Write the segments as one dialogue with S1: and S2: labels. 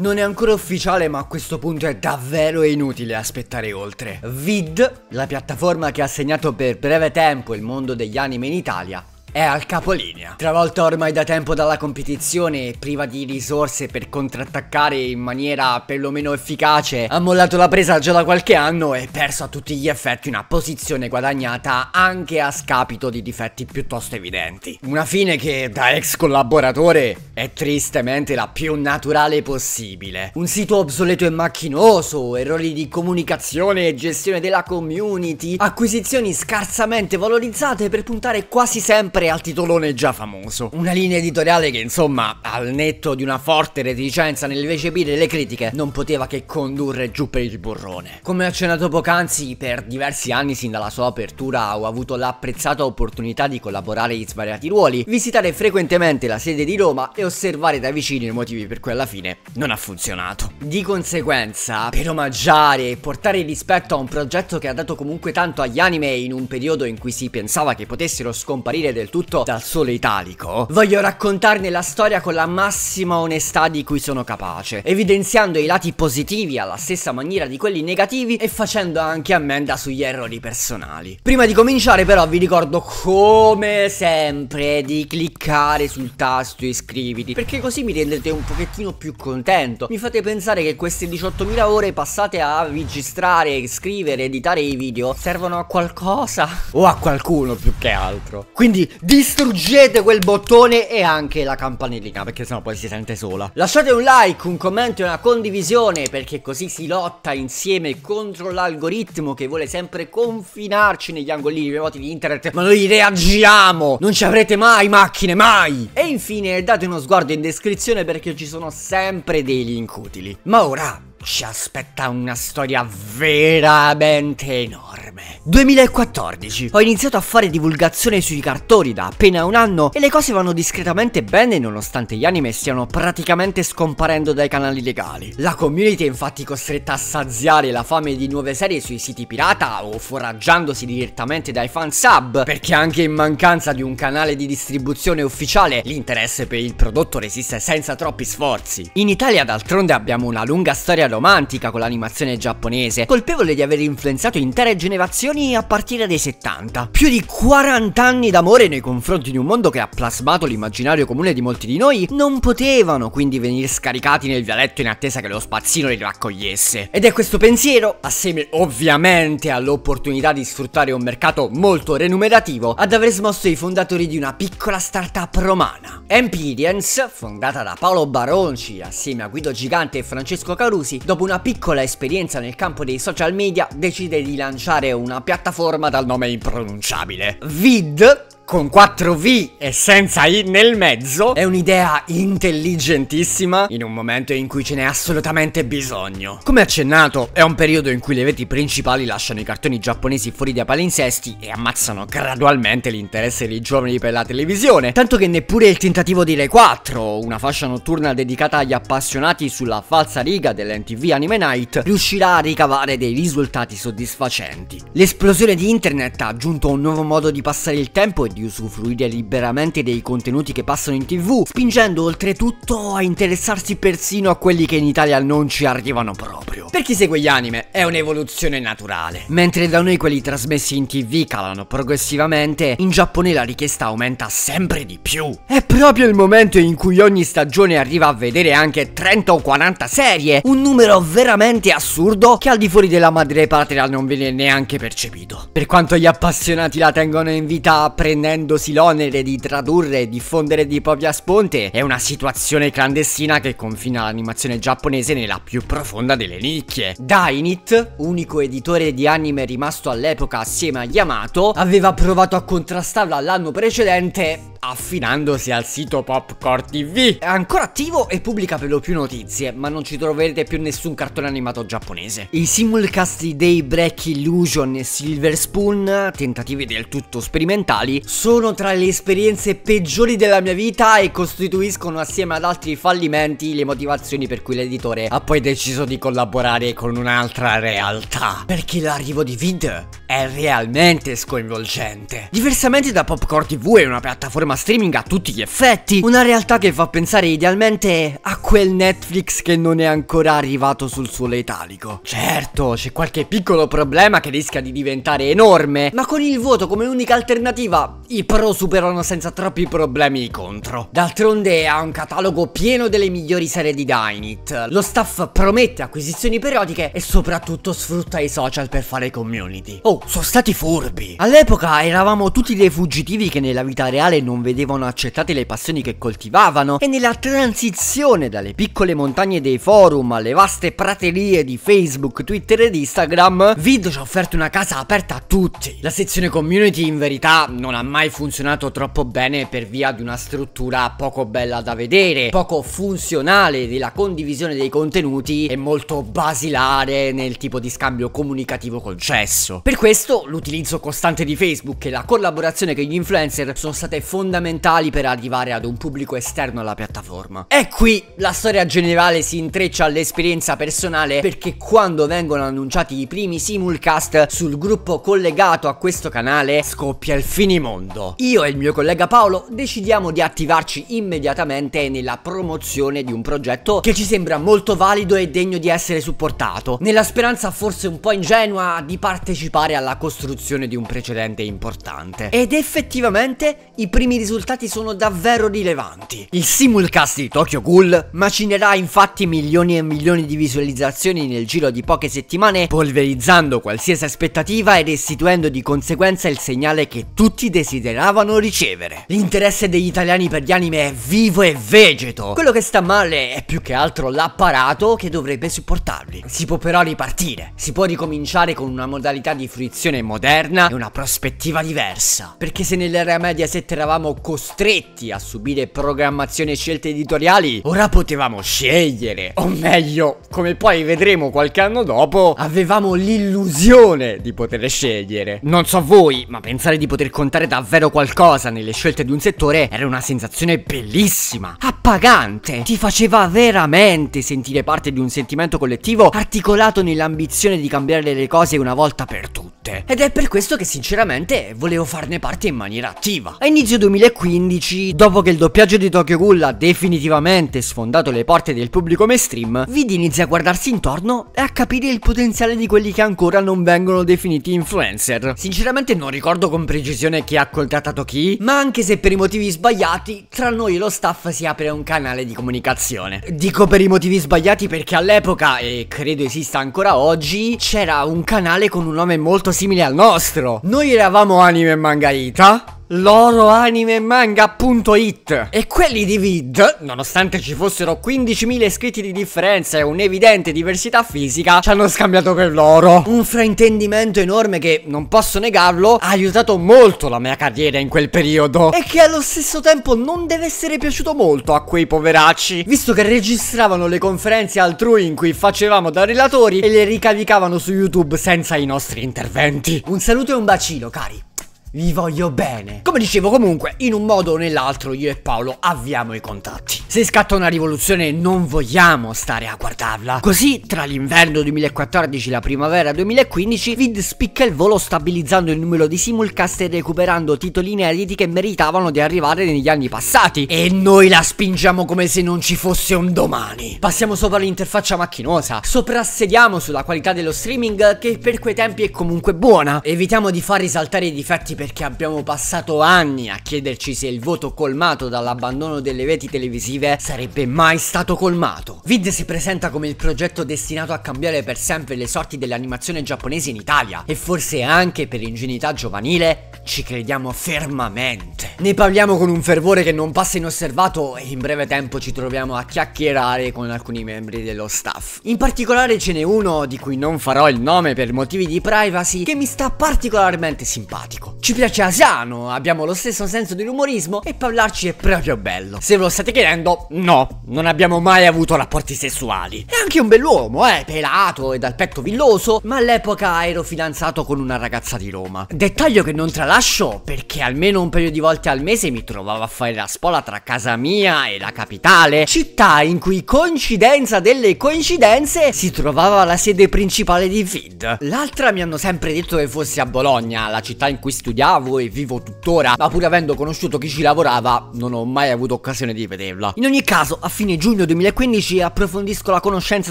S1: Non è ancora ufficiale ma a questo punto è davvero inutile aspettare oltre. Vid, la piattaforma che ha segnato per breve tempo il mondo degli anime in Italia, è al capolinea. Travolta ormai da tempo dalla competizione, e priva di risorse per contrattaccare in maniera perlomeno efficace, ha mollato la presa già da qualche anno e perso a tutti gli effetti una posizione guadagnata anche a scapito di difetti piuttosto evidenti. Una fine che da ex collaboratore è tristemente la più naturale possibile. Un sito obsoleto e macchinoso, errori di comunicazione e gestione della community, acquisizioni scarsamente valorizzate per puntare quasi sempre apre al titolone già famoso. Una linea editoriale che insomma, al netto di una forte reticenza nel recepire le critiche, non poteva che condurre giù per il burrone. Come accennato poc'anzi, per diversi anni sin dalla sua apertura ho avuto l'apprezzata opportunità di collaborare in svariati ruoli, visitare frequentemente la sede di Roma e osservare da vicino i motivi per cui alla fine non ha funzionato. Di conseguenza, per omaggiare e portare rispetto a un progetto che ha dato comunque tanto agli anime in un periodo in cui si pensava che potessero scomparire del tutto dal sole italico, voglio raccontarne la storia con la massima onestà di cui sono capace, evidenziando i lati positivi alla stessa maniera di quelli negativi e facendo anche ammenda sugli errori personali. Prima di cominciare però vi ricordo come sempre di cliccare sul tasto iscriviti, perché così mi rendete un pochettino più contento, mi fate pensare che queste 18.000 ore passate a registrare, scrivere, editare i video servono a qualcosa o a qualcuno più che altro. Quindi distruggete quel bottone e anche la campanellina perché sennò poi si sente sola. Lasciate un like, un commento e una condivisione perché così si lotta insieme contro l'algoritmo che vuole sempre confinarci negli angolini remoti di internet ma noi reagiamo! Non ci avrete mai macchine, mai! E infine date uno sguardo in descrizione perché ci sono sempre dei link utili. Ma ora ci aspetta una storia veramente enorme ferme. 2014. Ho iniziato a fare divulgazione sui cartoni da appena un anno e le cose vanno discretamente bene nonostante gli anime stiano praticamente scomparendo dai canali legali. La community è infatti costretta a saziare la fame di nuove serie sui siti pirata o foraggiandosi direttamente dai fan sub, perché anche in mancanza di un canale di distribuzione ufficiale l'interesse per il prodotto resiste senza troppi sforzi. In Italia d'altronde abbiamo una lunga storia romantica con l'animazione giapponese, colpevole di aver influenzato intere generazioni generazioni a partire dai 70. Più di 40 anni d'amore nei confronti di un mondo che ha plasmato l'immaginario comune di molti di noi non potevano quindi venire scaricati nel vialetto in attesa che lo spazzino li raccogliesse. Ed è questo pensiero, assieme ovviamente all'opportunità di sfruttare un mercato molto renumerativo, ad aver smosso i fondatori di una piccola startup romana. Empedience, fondata da Paolo Baronci assieme a Guido Gigante e Francesco Carusi, dopo una piccola esperienza nel campo dei social media decide di lanciare una piattaforma dal nome impronunciabile. Vid con 4V e senza I nel mezzo è un'idea intelligentissima in un momento in cui ce n'è assolutamente bisogno. Come accennato, è un periodo in cui le reti principali lasciano i cartoni giapponesi fuori dai palinsesti e ammazzano gradualmente l'interesse dei giovani per la televisione, tanto che neppure il tentativo di Re 4, una fascia notturna dedicata agli appassionati sulla falsa riga dell'NTV Anime Night, riuscirà a ricavare dei risultati soddisfacenti. L'esplosione di internet ha aggiunto un nuovo modo di passare il tempo e di di usufruire liberamente dei contenuti che passano in tv, spingendo oltretutto a interessarsi persino a quelli che in Italia non ci arrivano proprio. Per chi segue gli anime è un'evoluzione naturale. Mentre da noi quelli trasmessi in tv calano progressivamente, in Giappone la richiesta aumenta sempre di più. È proprio il momento in cui ogni stagione arriva a vedere anche 30 o 40 serie, un numero veramente assurdo che al di fuori della madre patria non viene neanche percepito. Per quanto gli appassionati la tengono in vita prendendo assumendosi l'onere di tradurre e diffondere di propria sponte, è una situazione clandestina che confina l'animazione giapponese nella più profonda delle nicchie. Dainit, unico editore di anime rimasto all'epoca assieme a Yamato, aveva provato a contrastarla l'anno precedente affinandosi al sito Popcorn TV. È ancora attivo e pubblica per lo più notizie, ma non ci troverete più nessun cartone animato giapponese. I simulcast di Daybreak Illusion e Silver Spoon, tentativi del tutto sperimentali, sono tra le esperienze peggiori della mia vita e costituiscono assieme ad altri fallimenti le motivazioni per cui l'editore ha poi deciso di collaborare con un'altra realtà. Perché l'arrivo di Vid è realmente sconvolgente. Diversamente da Popcorn TV è una piattaforma streaming a tutti gli effetti, una realtà che fa pensare idealmente a quel Netflix che non è ancora arrivato sul suo letalico. Certo, c'è qualche piccolo problema che rischia di diventare enorme, ma con il voto come unica alternativa i pro superano senza troppi problemi i contro. D'altronde ha un catalogo pieno delle migliori serie di Dynit. Lo staff promette acquisizioni periodiche e soprattutto sfrutta i social per fare community. Oh, sono stati furbi. All'epoca eravamo tutti dei fuggitivi che nella vita reale non vedevano accettate le passioni che coltivavano e nella transizione dalle piccole montagne dei forum alle vaste praterie di Facebook, Twitter ed Instagram, Vid ci ha offerto una casa aperta a tutti. La sezione community in verità non ha mai mai funzionato troppo bene per via di una struttura poco bella da vedere, poco funzionale della condivisione dei contenuti e molto basilare nel tipo di scambio comunicativo concesso. Per questo l'utilizzo costante di Facebook e la collaborazione con gli influencer sono state fondamentali per arrivare ad un pubblico esterno alla piattaforma. E qui la storia generale si intreccia all'esperienza personale perché quando vengono annunciati i primi simulcast sul gruppo collegato a questo canale scoppia il finimondo mondo. Io e il mio collega Paolo decidiamo di attivarci immediatamente nella promozione di un progetto che ci sembra molto valido e degno di essere supportato, nella speranza forse un po' ingenua di partecipare alla costruzione di un precedente importante. Ed effettivamente i primi risultati sono davvero rilevanti. Il simulcast di Tokyo Ghoul macinerà infatti milioni e milioni di visualizzazioni nel giro di poche settimane, polverizzando qualsiasi aspettativa e restituendo di conseguenza il segnale che tutti desiderano desideravano ricevere. L'interesse degli italiani per gli anime è vivo e vegeto. Quello che sta male è più che altro l'apparato che dovrebbe supportarli. Si può però ripartire, si può ricominciare con una modalità di fruizione moderna e una prospettiva diversa. Perché se nell'era media 7 eravamo costretti a subire programmazione e scelte editoriali, ora potevamo scegliere. O meglio, come poi vedremo qualche anno dopo, avevamo l'illusione di poter scegliere. Non so voi, ma pensare di poter contare davvero davvero qualcosa nelle scelte di un settore era una sensazione bellissima, appagante, ti faceva veramente sentire parte di un sentimento collettivo articolato nell'ambizione di cambiare le cose una volta per tutte. Ed è per questo che sinceramente volevo farne parte in maniera attiva. A inizio 2015, dopo che il doppiaggio di Tokyo Ghoul ha definitivamente sfondato le porte del pubblico mainstream, Vidi inizia a guardarsi intorno e a capire il potenziale di quelli che ancora non vengono definiti influencer. Sinceramente non ricordo con precisione chi ha ha contattato chi, ma anche se per i motivi sbagliati tra noi e lo staff si apre un canale di comunicazione. Dico per i motivi sbagliati perché all'epoca, e credo esista ancora oggi, c'era un canale con un nome molto simile al nostro. Noi eravamo Anime Mangaita loroanimemanga.it E quelli di Vid, nonostante ci fossero 15.000 iscritti di differenza e un'evidente diversità fisica, ci hanno scambiato per loro. Un fraintendimento enorme che, non posso negarlo, ha aiutato molto la mia carriera in quel periodo e che allo stesso tempo non deve essere piaciuto molto a quei poveracci, visto che registravano le conferenze altrui in cui facevamo da relatori e le ricavicavano su YouTube senza i nostri interventi. Un saluto e un bacino, cari. Vi voglio bene. Come dicevo comunque, in un modo o nell'altro io e Paolo avviamo i contatti. Se scatta una rivoluzione non vogliamo stare a guardarla. Così tra l'inverno 2014 e la primavera 2015 Vid spicca il volo stabilizzando il numero di simulcast e recuperando titoli inediti che meritavano di arrivare negli anni passati. E noi la spingiamo come se non ci fosse un domani. Passiamo sopra l'interfaccia macchinosa, soprassediamo sulla qualità dello streaming che per quei tempi è comunque buona. Evitiamo di far risaltare i difetti perché abbiamo passato anni a chiederci se il voto colmato dall'abbandono delle reti televisive sarebbe mai stato colmato. Vid si presenta come il progetto destinato a cambiare per sempre le sorti dell'animazione giapponese in Italia e forse anche per ingenuità giovanile ci crediamo fermamente. Ne parliamo con un fervore che non passa inosservato e in breve tempo ci troviamo a chiacchierare con alcuni membri dello staff. In particolare ce n'è uno di cui non farò il nome per motivi di privacy che mi sta particolarmente simpatico. Ci ci piace Asiano, abbiamo lo stesso senso dell'umorismo e parlarci è proprio bello. Se ve lo state chiedendo, no, non abbiamo mai avuto rapporti sessuali. È anche un bell'uomo, eh, pelato e dal petto villoso, ma all'epoca ero fidanzato con una ragazza di Roma. Dettaglio che non tralascio perché almeno un paio di volte al mese mi trovavo a fare la spola tra casa mia e la capitale, città in cui coincidenza delle coincidenze si trovava la sede principale di Vid. L'altra mi hanno sempre detto che fosse a Bologna, la città in cui studiavo studiavo e vivo tuttora, ma pur avendo conosciuto chi ci lavorava, non ho mai avuto occasione di vederla. In ogni caso, a fine giugno 2015 approfondisco la conoscenza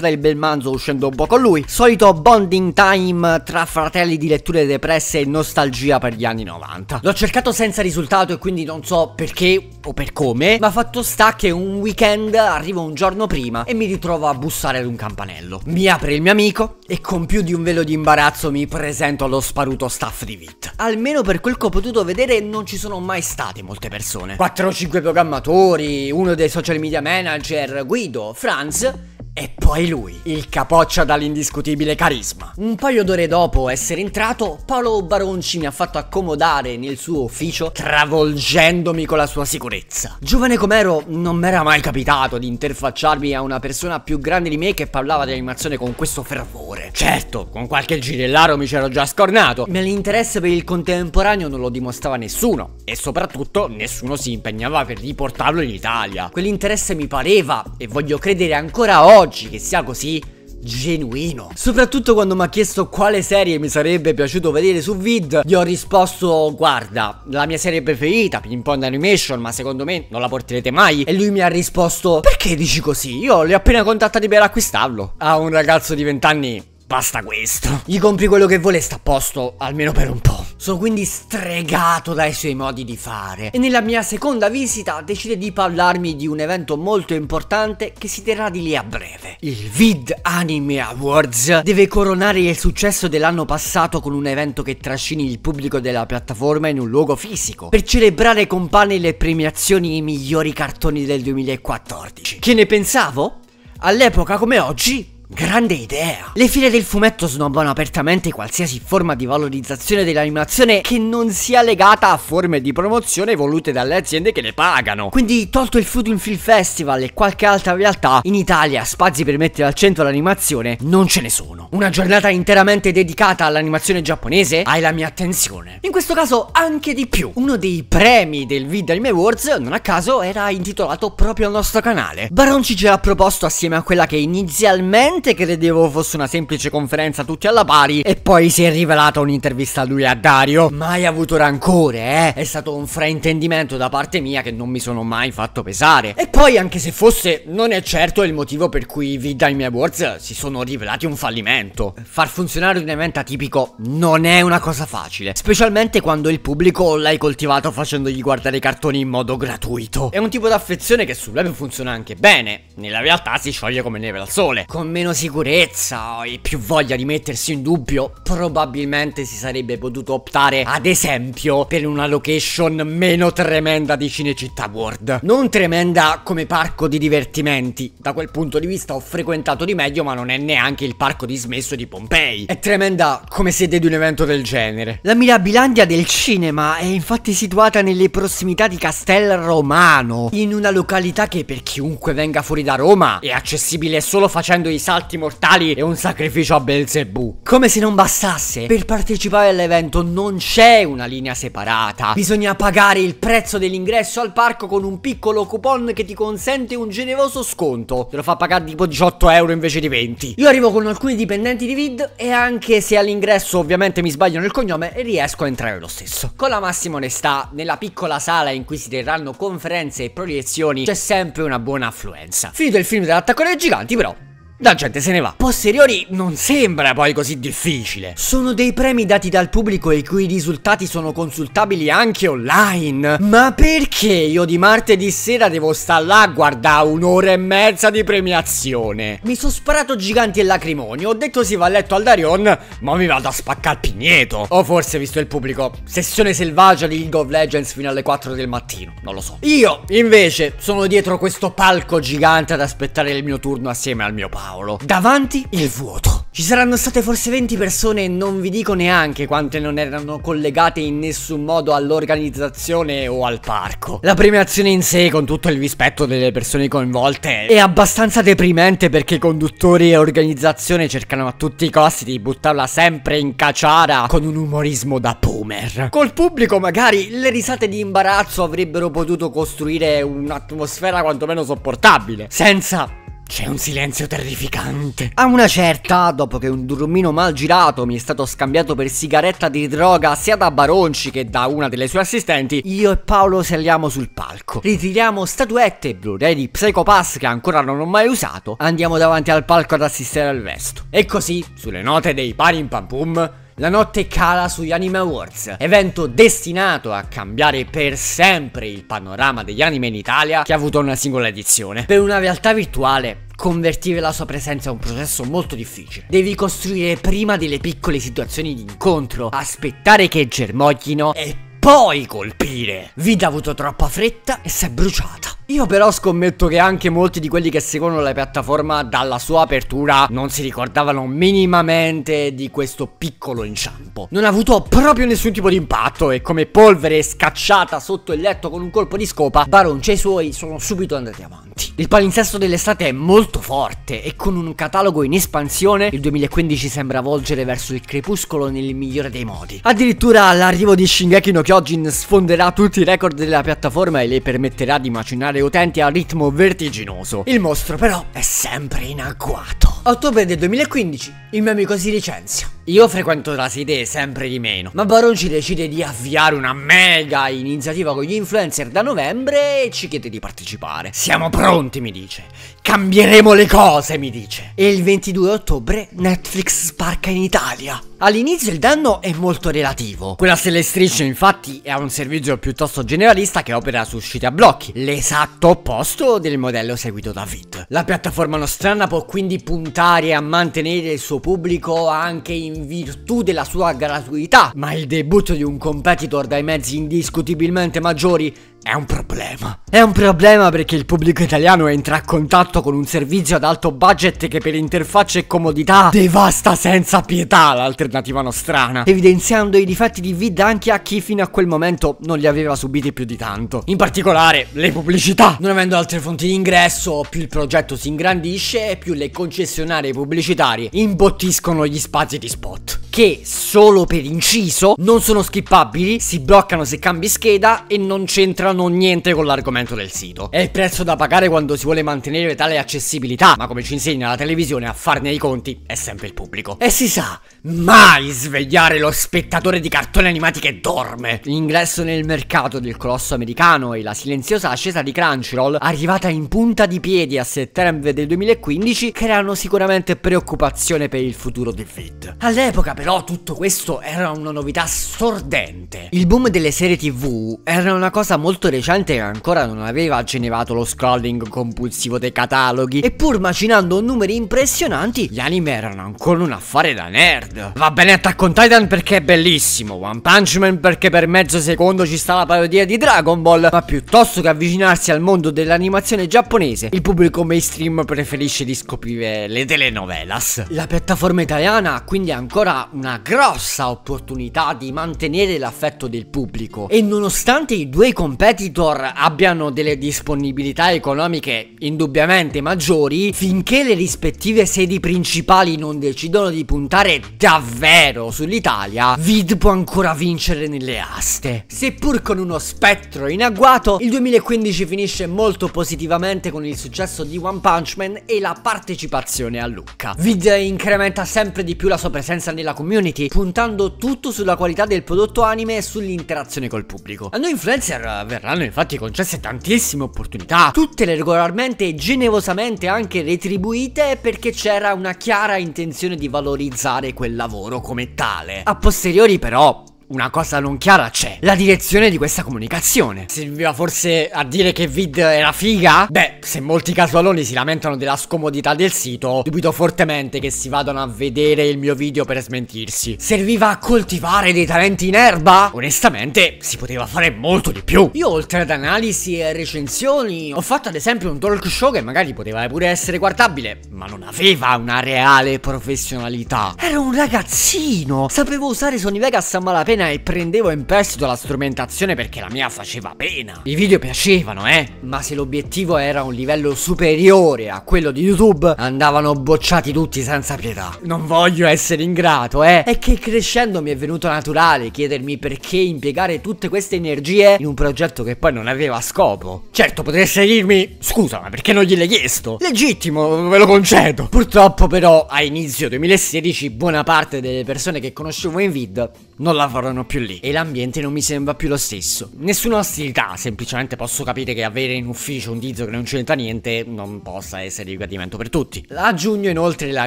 S1: del bel manzo uscendo un po' con lui, solito bonding time tra fratelli di letture depresse e nostalgia per gli anni 90. L'ho cercato senza risultato e quindi non so perché o per come, ma fatto sta che un weekend arrivo un giorno prima e mi ritrovo a bussare ad un campanello. Mi apre il mio amico e con più di un velo di imbarazzo mi presento allo sparuto staff di VIT. Almeno per quel che ho potuto vedere non ci sono mai state molte persone. 4 o 5 programmatori, uno dei social media manager, Guido, Franz e poi lui, il capoccia dall'indiscutibile carisma. Un paio d'ore dopo essere entrato, Paolo Baronci mi ha fatto accomodare nel suo ufficio, travolgendomi con la sua sicurezza. Giovane com'ero, non m'era mai capitato di interfacciarmi a una persona più grande di me che parlava di animazione con questo fervore. Certo, con qualche girellaro mi c'ero già scornato, ma l'interesse per il contemporaneo non lo dimostrava nessuno, e soprattutto nessuno si impegnava per riportarlo in Italia. Quell'interesse mi pareva, e voglio credere ancora oggi, oggi che sia così genuino. Soprattutto quando mi ha chiesto quale serie mi sarebbe piaciuto vedere su Vid, gli ho risposto guarda, la mia serie preferita, Ping Pong Animation, ma secondo me non la porterete mai. E lui mi ha risposto perché dici così? Io li ho appena contattati per acquistarlo. A un ragazzo di 20 anni basta questo. Gli compri quello che vuole sta a posto, almeno per un po'. Sono quindi stregato dai suoi modi di fare e nella mia seconda visita decide di parlarmi di un evento molto importante che si terrà di lì a breve. Il Vid Anime Awards deve coronare il successo dell'anno passato con un evento che trascini il pubblico della piattaforma in un luogo fisico per celebrare con pane le premiazioni e i migliori cartoni del 2014. Che ne pensavo? All'epoca come oggi Grande idea! Le file del fumetto snobbano apertamente qualsiasi forma di valorizzazione dell'animazione che non sia legata a forme di promozione volute dalle aziende che le pagano. Quindi, tolto il Food Film Festival e qualche altra realtà, in Italia spazi per mettere al centro l'animazione non ce ne sono. Una giornata interamente dedicata all'animazione giapponese hai la mia attenzione. In questo caso anche di più. Uno dei premi del Vid Anime Awards, non a caso, era intitolato proprio al nostro canale. Baronci ce l'ha proposto assieme a quella che inizialmente Inizialmente credevo fosse una semplice conferenza tutti alla pari e poi si è rivelata un'intervista a lui e a Dario. Mai avuto rancore, eh? È stato un fraintendimento da parte mia che non mi sono mai fatto pesare. E poi anche se fosse, non è certo il motivo per cui i Dime Awards si sono rivelati un fallimento. Far funzionare un evento atipico non è una cosa facile, specialmente quando il pubblico l'hai coltivato facendogli guardare i cartoni in modo gratuito. È un tipo di affezione che sul web funziona anche bene, nella realtà si scioglie come neve al sole, con meno meno sicurezza e più voglia di mettersi in dubbio, probabilmente si sarebbe potuto optare, ad esempio, per una location meno tremenda di Cinecittà World. Non tremenda come parco di divertimenti, da quel punto di vista ho frequentato di meglio, ma non è neanche il parco dismesso di Pompei. È tremenda come sede di un evento del genere. La Mirabilandia del cinema è infatti situata nelle prossimità di Castel Romano, in una località che per chiunque venga fuori da Roma è accessibile solo facendo i salti salti mortali e un sacrificio a Belzebù. Come se non bastasse, per partecipare all'evento non c'è una linea separata. Bisogna pagare il prezzo dell'ingresso al parco con un piccolo coupon che ti consente un generoso sconto. Te lo fa pagare tipo 18 euro invece di 20. Io arrivo con alcuni dipendenti di Vid e anche se all'ingresso ovviamente mi sbagliano il cognome, riesco a entrare lo stesso. Con la massima onestà, nella piccola sala in cui si terranno conferenze e proiezioni c'è sempre una buona affluenza. Finito il film dell'attacco dei giganti però, la gente se ne va. Posteriori non sembra poi così difficile. Sono dei premi dati dal pubblico e i cui risultati sono consultabili anche online. Ma perché io di martedì sera devo star là a guardare un'ora e mezza di premiazione? Mi sono sparato giganti e lacrimoni, ho detto si va a letto al Darion, ma mi vado a spaccare il pigneto. O forse, visto il pubblico, sessione selvaggia di League of Legends fino alle 4 del mattino, non lo so. Io, invece, sono dietro questo palco gigante ad aspettare il mio turno assieme al mio padre. Paolo. Davanti il vuoto. Ci saranno state forse 20 persone e non vi dico neanche quante non erano collegate in nessun modo all'organizzazione o al parco. La premiazione in sé, con tutto il rispetto delle persone coinvolte, è abbastanza deprimente perché conduttori e organizzazione cercano a tutti i costi di buttarla sempre in caciara con un umorismo da boomer. Col pubblico magari le risate di imbarazzo avrebbero potuto costruire un'atmosfera quantomeno sopportabile, senza c'è un silenzio terrificante. A una certa, dopo che un durmino mal girato mi è stato scambiato per sigaretta di droga sia da Baronci che da una delle sue assistenti, io e Paolo saliamo sul palco. Ritiriamo statuette e Blu-ray di Psychopass che ancora non ho mai usato. Andiamo davanti al palco ad assistere al vesto. E così, sulle note dei pari in pam pum, la notte cala sugli Anime Awards, evento destinato a cambiare per sempre il panorama degli anime in Italia che ha avuto una singola edizione. Per una realtà virtuale convertire la sua presenza è un processo molto difficile. Devi costruire prima delle piccole situazioni di incontro, aspettare che germoglino e poi colpire. Vida ha avuto troppa fretta e si è bruciata. Io però scommetto che anche molti di quelli che seguono la piattaforma dalla sua apertura non si ricordavano minimamente di questo piccolo inciampo. Non ha avuto proprio nessun tipo di impatto e come polvere scacciata sotto il letto con un colpo di scopa, Baroncia e i suoi sono subito andati avanti. Il palinsesto dell'estate è molto forte e con un catalogo in espansione il 2015 sembra volgere verso il crepuscolo nel migliore dei modi. Addirittura l'arrivo di Shingeki no Kyoto Login sfonderà tutti i record della piattaforma e le permetterà di macinare utenti a ritmo vertiginoso. Il mostro però è sempre in agguato. Ottobre del 2015, il mio amico si licenzia. Io frequento la sede sempre di meno, ma Baronci decide di avviare una mega iniziativa con gli influencer da novembre e ci chiede di partecipare. Siamo pronti, mi dice. Cambieremo le cose, mi dice. E il 22 ottobre Netflix sparca in Italia. All'inizio il danno è molto relativo. Quella stelle strisce infatti è un servizio piuttosto generalista che opera su uscite a blocchi, l'esatto opposto del modello seguito da Vit. La piattaforma nostrana può quindi puntare a mantenere il suo pubblico anche in in virtù della sua gratuità, ma il debutto di un competitor dai mezzi indiscutibilmente maggiori è un problema. È un problema perché il pubblico italiano entra a contatto con un servizio ad alto budget che per interfaccia e comodità devasta senza pietà l'alternativa nostrana, evidenziando i difetti di vid anche a chi fino a quel momento non li aveva subiti più di tanto. In particolare le pubblicità. Non avendo altre fonti di ingresso, più il progetto si ingrandisce e più le concessionarie pubblicitarie imbottiscono gli spazi di spot che solo per inciso non sono skippabili, si bloccano se cambi scheda e non c'entrano c'entrano niente con l'argomento del sito. È il prezzo da pagare quando si vuole mantenere tale accessibilità, ma come ci insegna la televisione a farne i conti è sempre il pubblico. E si sa, mai svegliare lo spettatore di cartoni animati che dorme. L'ingresso nel mercato del colosso americano e la silenziosa ascesa di Crunchyroll, arrivata in punta di piedi a settembre del 2015, creano sicuramente preoccupazione per il futuro del feed. All'epoca però tutto questo era una novità stordente. Il boom delle serie tv era una cosa molto recente che ancora non aveva generato lo scrolling compulsivo dei cataloghi eppur macinando numeri impressionanti, gli anime erano ancora un affare da nerd merda. Va bene Attack on Titan perché è bellissimo, One Punch Man perché per mezzo secondo ci sta la parodia di Dragon Ball, ma piuttosto che avvicinarsi al mondo dell'animazione giapponese, il pubblico mainstream preferisce di scoprire le telenovelas. La piattaforma italiana ha quindi ancora una grossa opportunità di mantenere l'affetto del pubblico e nonostante i due competitor abbiano delle disponibilità economiche indubbiamente maggiori, finché le rispettive sedi principali non decidono di puntare davvero sull'Italia, Vid può ancora vincere nelle aste. Seppur con uno spettro in agguato, il 2015 finisce molto positivamente con il successo di One Punch Man e la partecipazione a Lucca. Vid incrementa sempre di più la sua presenza nella community, puntando tutto sulla qualità del prodotto anime e sull'interazione col pubblico. A noi influencer verranno infatti concesse tantissime opportunità, tutte regolarmente e generosamente anche retribuite perché c'era una chiara intenzione di valorizzare quel il lavoro come tale. A posteriori però una cosa non chiara c'è. La direzione di questa comunicazione. Serviva forse a dire che Vid era figa? Beh, se molti casualoni si lamentano della scomodità del sito, dubito fortemente che si vadano a vedere il mio video per smentirsi. Serviva a coltivare dei talenti in erba? Onestamente, si poteva fare molto di più. Io oltre ad analisi e recensioni, ho fatto ad esempio un talk show che magari poteva pure essere guardabile, ma non aveva una reale professionalità. Era un ragazzino, sapevo usare Sony Vegas a malapena cena e prendevo in prestito la strumentazione perché la mia faceva pena. I video piacevano, eh? Ma se l'obiettivo era un livello superiore a quello di YouTube, andavano bocciati tutti senza pietà. Non voglio essere ingrato, eh? È che crescendo mi è venuto naturale chiedermi perché impiegare tutte queste energie in un progetto che poi non aveva scopo. Certo, potreste dirmi, scusa, ma perché non gliel'hai chiesto? Legittimo, ve lo concedo. Purtroppo però, a inizio 2016, buona parte delle persone che conoscevo in vid non lavorano più lì e l'ambiente non mi sembra più lo stesso. Nessuna ostilità, semplicemente posso capire che avere in ufficio un tizio che non c'entra niente non possa essere di gradimento per tutti. A giugno inoltre la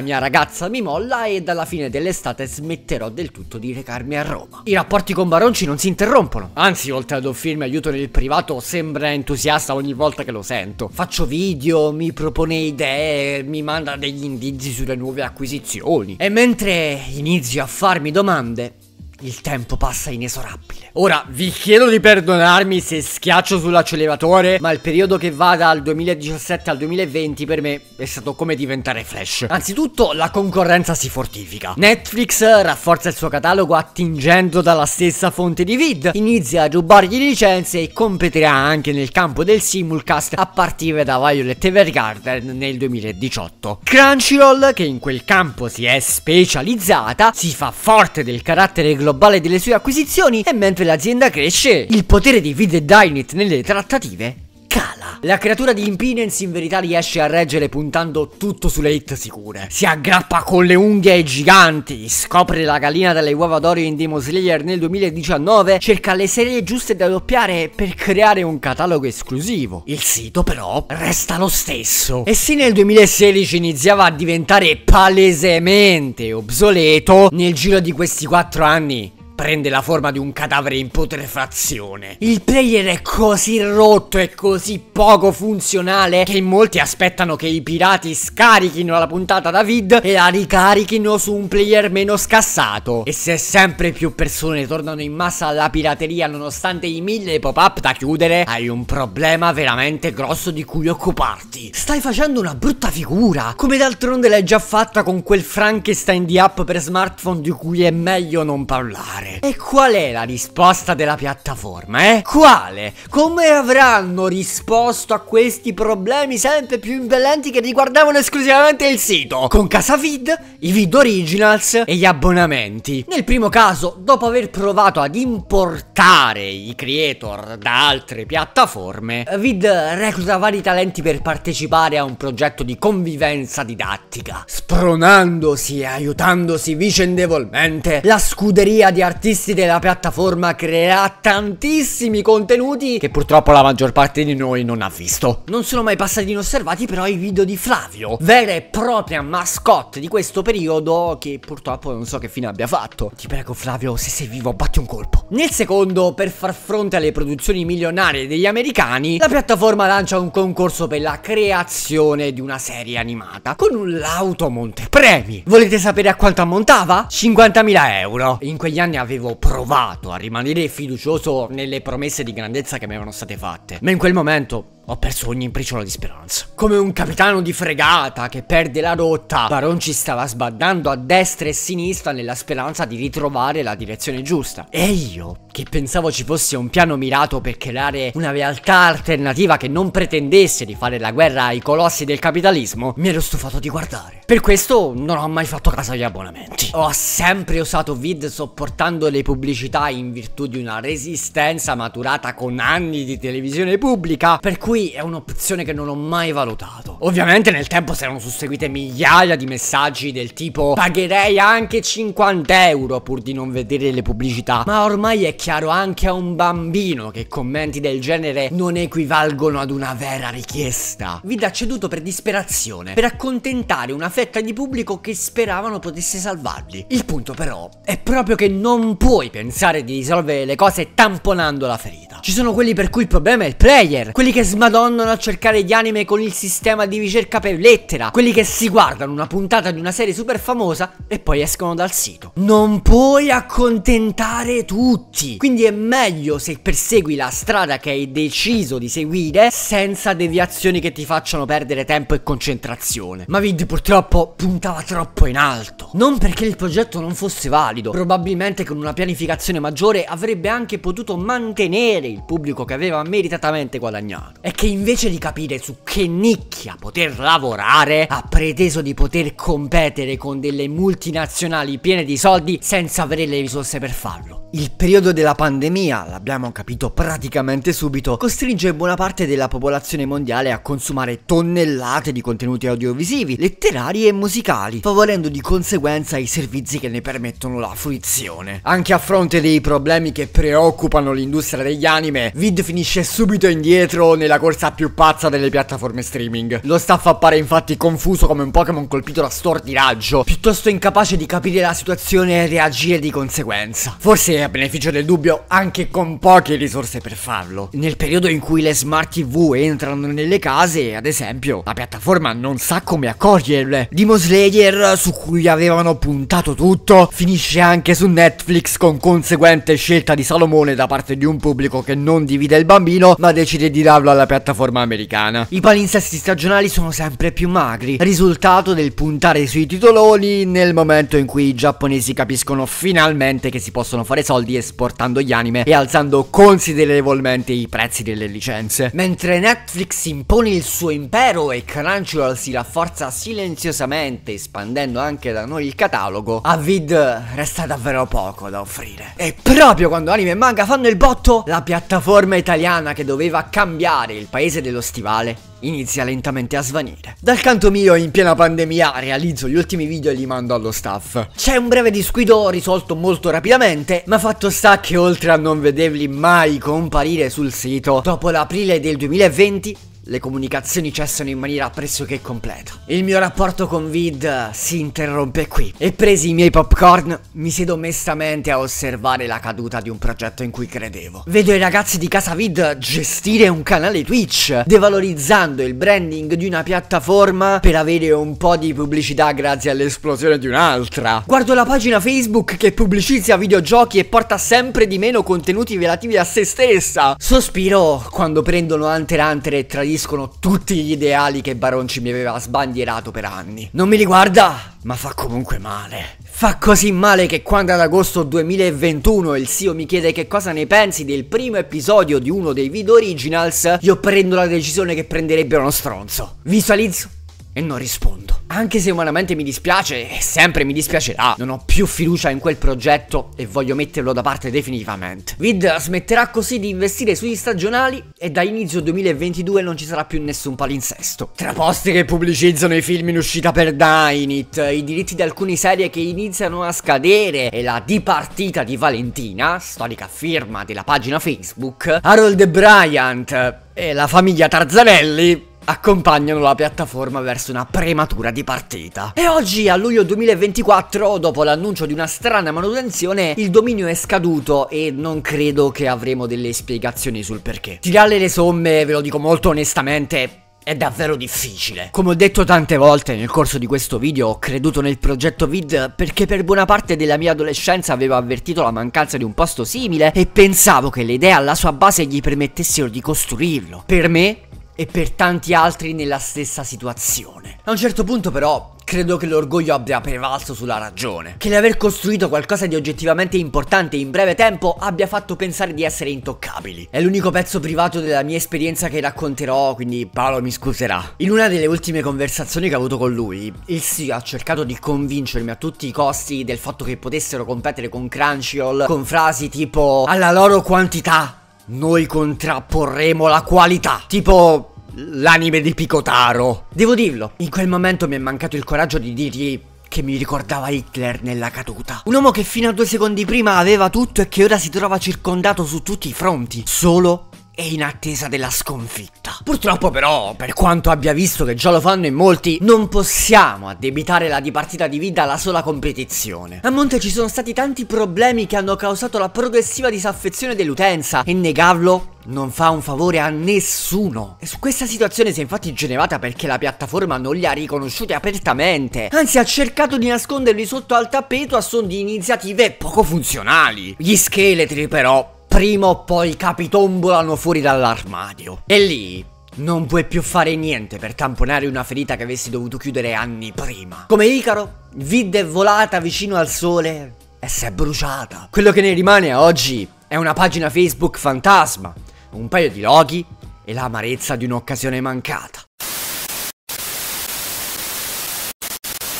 S1: mia ragazza mi molla e dalla fine dell'estate smetterò del tutto di recarmi a Roma. I rapporti con Baronci non si interrompono, anzi oltre ad offrirmi aiuto nel privato sembra entusiasta ogni volta che lo sento. Faccio video, mi propone idee, mi manda degli indizi sulle nuove acquisizioni e mentre inizio a farmi domande il tempo passa inesorabile. Ora, vi chiedo di perdonarmi se schiaccio sull'acceleratore, ma il periodo che va dal 2017 al 2020 per me è stato come diventare Flash. Anzitutto, la concorrenza si fortifica. Netflix rafforza il suo catalogo attingendo dalla stessa fonte di vid, inizia a rubargli licenze e competerà anche nel campo del simulcast a partire da Violet Evergarden nel 2018. Crunchyroll, che in quel campo si è specializzata, si fa forte del carattere globale globale delle sue acquisizioni e mentre l'azienda cresce, il potere di Vid e Dynit nelle trattative cala. La creatura di Impinence in verità riesce a reggere puntando tutto sulle hit sicure. Si aggrappa con le unghie ai giganti, scopre la gallina delle uova d'oro in Demon Slayer nel 2019, cerca le serie giuste da doppiare per creare un catalogo esclusivo. Il sito però resta lo stesso. E se nel 2016 iniziava a diventare palesemente obsoleto, nel giro di questi 4 anni prende la forma di un cadavere in putrefazione. Il player è così rotto e così poco funzionale che in molti aspettano che i pirati scarichino la puntata da vid e la ricarichino su un player meno scassato. E se sempre più persone tornano in massa alla pirateria nonostante i mille pop-up da chiudere, hai un problema veramente grosso di cui occuparti. Stai facendo una brutta figura, come d'altronde l'hai già fatta con quel Frankenstein di app per smartphone di cui è meglio non parlare fare? E qual è la risposta della piattaforma, eh? Quale? Come avranno risposto a questi problemi sempre più impellenti che riguardavano esclusivamente il sito? Con Casa Vid, i Vid originals e gli abbonamenti. Nel primo caso, dopo aver provato ad importare i creator da altre piattaforme, Vid recluta vari talenti per partecipare a un progetto di convivenza didattica, spronandosi e aiutandosi vicendevolmente la scuderia di artigiani artisti della piattaforma crea tantissimi contenuti che purtroppo la maggior parte di noi non ha visto. Non sono mai passati inosservati però i video di Flavio, vera e propria mascotte di questo periodo che purtroppo non so che fine abbia fatto. Ti prego Flavio, se sei vivo batti un colpo. Nel secondo, per far fronte alle produzioni milionarie degli americani, la piattaforma lancia un concorso per la creazione di una serie animata con un lauto premi. Volete sapere a quanto ammontava? 50.000 euro. In quegli anni a avevo provato a rimanere fiducioso nelle promesse di grandezza che mi erano state fatte. Ma in quel momento ho perso ogni briciolo di speranza. Come un capitano di fregata che perde la rotta, Baron ci stava sbandando a destra e sinistra nella speranza di ritrovare la direzione giusta. E io, che pensavo ci fosse un piano mirato per creare una realtà alternativa che non pretendesse di fare la guerra ai colossi del capitalismo, mi ero stufato di guardare. Per questo non ho mai fatto caso agli abbonamenti. Ho sempre usato vid sopportando le pubblicità in virtù di una resistenza maturata con anni di televisione pubblica, per cui qui è un'opzione che non ho mai valutato. Ovviamente nel tempo si erano susseguite migliaia di messaggi del tipo pagherei anche 50 euro pur di non vedere le pubblicità, ma ormai è chiaro anche a un bambino che commenti del genere non equivalgono ad una vera richiesta. Vida ha ceduto per disperazione, per accontentare una fetta di pubblico che speravano potesse salvarli. Il punto però è proprio che non puoi pensare di risolvere le cose tamponando la ferita. Ci sono quelli per cui il problema è il player, quelli che smagliano madonna a cercare di anime con il sistema di ricerca per lettera, quelli che si guardano una puntata di una serie super famosa e poi escono dal sito. Non puoi accontentare tutti, quindi è meglio se persegui la strada che hai deciso di seguire senza deviazioni che ti facciano perdere tempo e concentrazione. Ma Vid purtroppo puntava troppo in alto, non perché il progetto non fosse valido, probabilmente con una pianificazione maggiore avrebbe anche potuto mantenere il pubblico che aveva meritatamente guadagnato. È che invece di capire su che nicchia poter lavorare, ha preteso di poter competere con delle multinazionali piene di soldi senza avere le risorse per farlo. Il periodo della pandemia, l'abbiamo capito praticamente subito, costringe buona parte della popolazione mondiale a consumare tonnellate di contenuti audiovisivi, letterari e musicali, favorendo di conseguenza i servizi che ne permettono la fruizione. Anche a fronte dei problemi che preoccupano l'industria degli anime, Vid finisce subito indietro nella corsa più pazza delle piattaforme streaming. Lo staff appare infatti confuso come un Pokémon colpito da stortiraggio, piuttosto incapace di capire la situazione e reagire di conseguenza. Forse a beneficio del dubbio anche con poche risorse per farlo. Nel periodo in cui le smart TV entrano nelle case, ad esempio, la piattaforma non sa come accoglierle. Demon Slayer, su cui avevano puntato tutto, finisce anche su Netflix con conseguente scelta di Salomone da parte di un pubblico che non divide il bambino ma decide di darlo alla piattaforma piattaforma americana. I palinsesti stagionali sono sempre più magri, risultato del puntare sui titoloni nel momento in cui i giapponesi capiscono finalmente che si possono fare soldi esportando gli anime e alzando considerevolmente i prezzi delle licenze. Mentre Netflix impone il suo impero e Crunchyroll si rafforza silenziosamente, espandendo anche da noi il catalogo, a Vid resta davvero poco da offrire. E proprio quando anime e manga fanno il botto, la piattaforma italiana che doveva cambiare il il paese dello stivale inizia lentamente a svanire. Dal canto mio, in piena pandemia, realizzo gli ultimi video e li mando allo staff. C'è un breve disquido risolto molto rapidamente, ma fatto sta che oltre a non vederli mai comparire sul sito, dopo l'aprile del 2020 le comunicazioni cessano in maniera pressoché completa. Il mio rapporto con Vid eh, si interrompe qui e presi i miei popcorn mi siedo mestamente a osservare la caduta di un progetto in cui credevo. Vedo i ragazzi di casa Vid gestire un canale Twitch, devalorizzando il branding di una piattaforma per avere un po' di pubblicità grazie all'esplosione di un'altra. Guardo la pagina Facebook che pubblicizza videogiochi e porta sempre di meno contenuti relativi a se stessa. Sospiro quando prendono Hunter Hunter e tradiscono ribadiscono tutti gli ideali che Baronci mi aveva sbandierato per anni. Non mi riguarda, ma fa comunque male. Fa così male che quando ad agosto 2021 il CEO mi chiede che cosa ne pensi del primo episodio di uno dei video originals, io prendo la decisione che prenderebbe uno stronzo. Visualizzo e non rispondo. Anche se umanamente mi dispiace, e sempre mi dispiacerà, non ho più fiducia in quel progetto e voglio metterlo da parte definitivamente. Vid smetterà così di investire sugli stagionali e da inizio 2022 non ci sarà più nessun palinsesto. Tra posti che pubblicizzano i film in uscita per Dainit, i diritti di alcune serie che iniziano a scadere e la dipartita di Valentina, storica firma della pagina Facebook, Harold Bryant e la famiglia Tarzanelli accompagnano la piattaforma verso una prematura di partita. E oggi, a luglio 2024, dopo l'annuncio di una strana manutenzione, il dominio è scaduto e non credo che avremo delle spiegazioni sul perché. Tirarle le somme, ve lo dico molto onestamente, è davvero difficile. Come ho detto tante volte nel corso di questo video, ho creduto nel progetto VID perché per buona parte della mia adolescenza avevo avvertito la mancanza di un posto simile e pensavo che le idee alla sua base gli permettessero di costruirlo. Per me, e per tanti altri nella stessa situazione. A un certo punto però credo che l'orgoglio abbia prevalso sulla ragione, che l'aver costruito qualcosa di oggettivamente importante in breve tempo abbia fatto pensare di essere intoccabili. È l'unico pezzo privato della mia esperienza che racconterò, quindi Paolo mi scuserà. In una delle ultime conversazioni che ho avuto con lui, il CEO ha cercato di convincermi a tutti i costi del fatto che potessero competere con Crunchyroll con frasi tipo alla loro quantità noi contrapporremo la qualità. Tipo l'anime di Picotaro. Devo dirlo, in quel momento mi è mancato il coraggio di dirgli che mi ricordava Hitler nella caduta. Un uomo che fino a due secondi prima aveva tutto e che ora si trova circondato su tutti i fronti, solo e in attesa della sconfitta. Purtroppo però, per quanto abbia visto che già lo fanno in molti, non possiamo addebitare la dipartita di vita alla sola competizione. A monte ci sono stati tanti problemi che hanno causato la progressiva disaffezione dell'utenza e negarlo non fa un favore a nessuno. E su questa situazione si è infatti generata perché la piattaforma non li ha riconosciuti apertamente, anzi ha cercato di nasconderli sotto al tappeto a son di iniziative poco funzionali. Gli scheletri però prima o poi capitombolano fuori dall'armadio. E lì non puoi più fare niente per tamponare una ferita che avessi dovuto chiudere anni prima. Come Icaro, vidde volata vicino al sole e si è bruciata. Quello che ne rimane oggi è una pagina Facebook fantasma, un paio di loghi e l'amarezza di un'occasione mancata.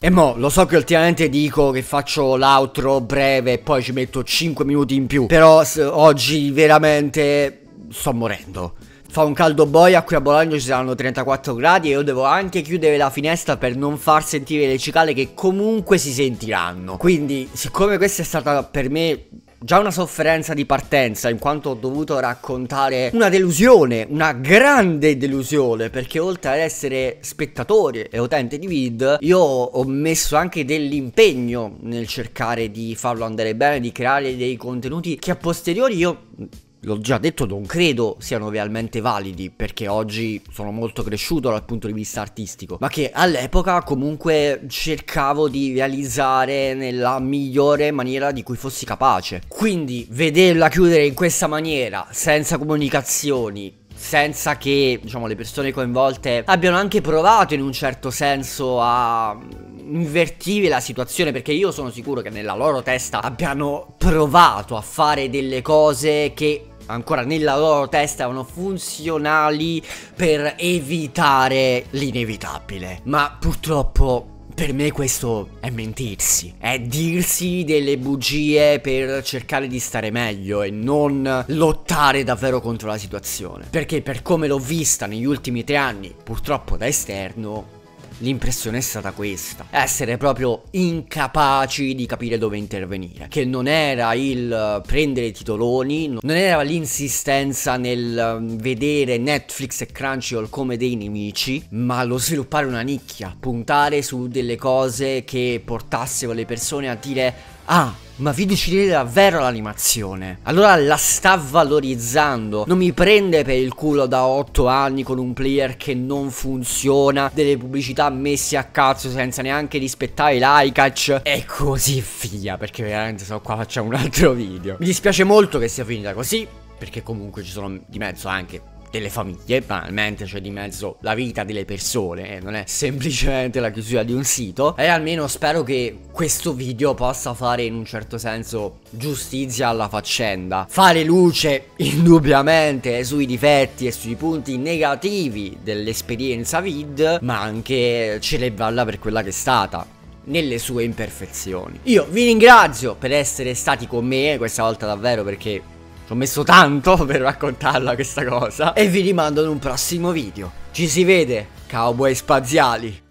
S1: E mo, lo so che ultimamente dico che faccio l'outro breve e poi ci metto 5 minuti in più, però oggi veramente sto morendo. Fa un caldo boia, qui a Bologna ci saranno 34 gradi e io devo anche chiudere la finestra per non far sentire le cicale che comunque si sentiranno. Quindi, siccome questa è stata per me Già una sofferenza di partenza in quanto ho dovuto raccontare una delusione, una grande delusione perché oltre ad essere spettatore e utente di vid io ho messo anche dell'impegno nel cercare di farlo andare bene, di creare dei contenuti che a posteriori io l'ho già detto, non credo siano realmente validi perché oggi sono molto cresciuto dal punto di vista artistico, ma che all'epoca comunque cercavo di realizzare nella migliore maniera di cui fossi capace. Quindi vederla chiudere in questa maniera, senza comunicazioni, senza che diciamo, le persone coinvolte abbiano anche provato in un certo senso a invertire la situazione perché io sono sicuro che nella loro testa abbiano provato a fare delle cose che ancora nella loro testa erano funzionali per evitare l'inevitabile. Ma purtroppo per me questo è mentirsi, è dirsi delle bugie per cercare di stare meglio e non lottare davvero contro la situazione. Perché per come l'ho vista negli ultimi tre anni, purtroppo da esterno, L'impressione è stata questa, essere proprio incapaci di capire dove intervenire, che non era il eh, prendere i titoloni, non era l'insistenza nel mm, vedere Netflix e Crunchyroll come dei nemici, ma lo sviluppare una nicchia, puntare su delle cose che portassero le persone a dire Ah, ma Video Cinelli davvero l'animazione. Allora la sta valorizzando. Non mi prende per il culo da 8 anni con un player che non funziona, delle pubblicità messe a cazzo senza neanche rispettare l'ICAC e così via. Perché veramente so qua facciamo un altro video. Mi dispiace molto che sia finita così. Perché comunque ci sono di mezzo anche delle famiglie, banalmente, cioè di mezzo la vita delle persone, eh, non è semplicemente la chiusura di un sito. E almeno spero che questo video possa fare in un certo senso giustizia alla faccenda, fare luce indubbiamente sui difetti e sui punti negativi dell'esperienza vid, ma anche celebrarla per quella che è stata nelle sue imperfezioni. Io vi ringrazio per essere stati con me, questa volta davvero perché ci ho messo tanto per raccontarla questa cosa. E vi rimando ad un prossimo video. Ci si vede, cowboy spaziali.